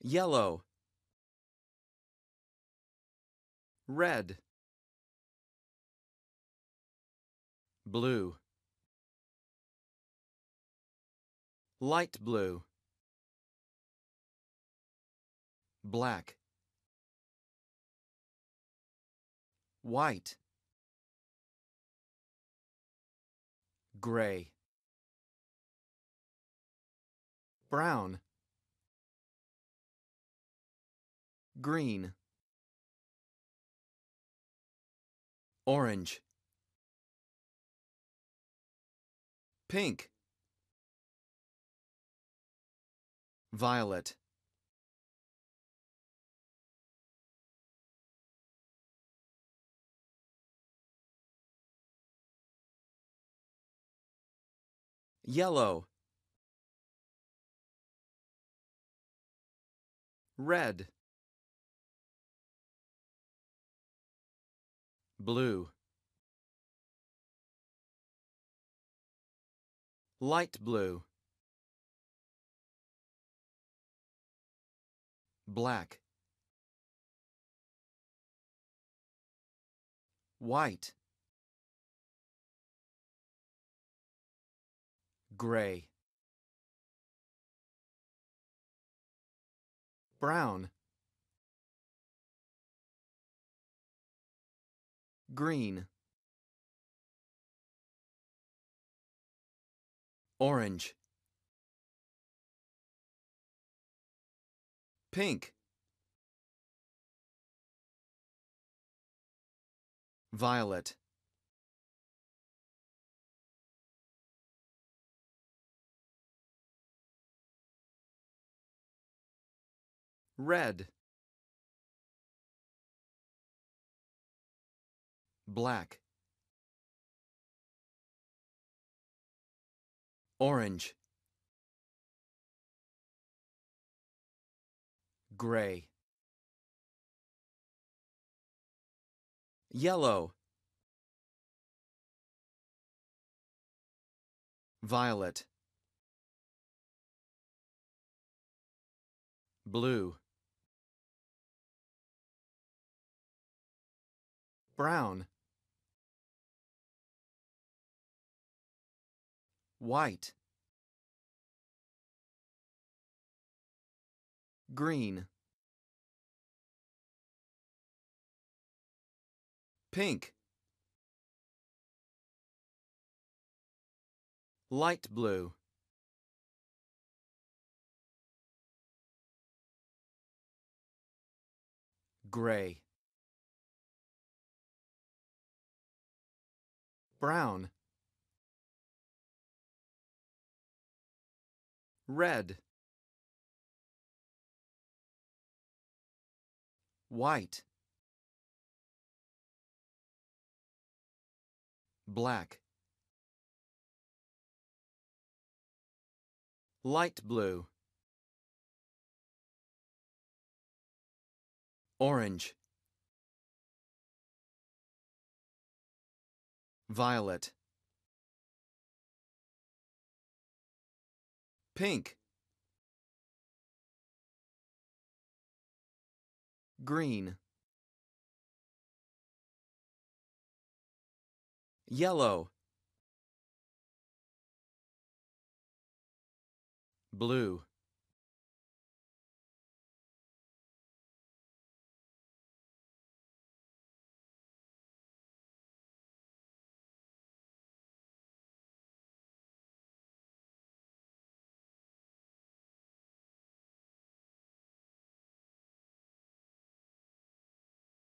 yellow red blue light blue black white gray brown green orange pink violet yellow red blue light blue black white gray brown green orange pink violet red black orange gray yellow violet blue brown white green pink light blue gray brown red white black light blue orange violet pink green yellow blue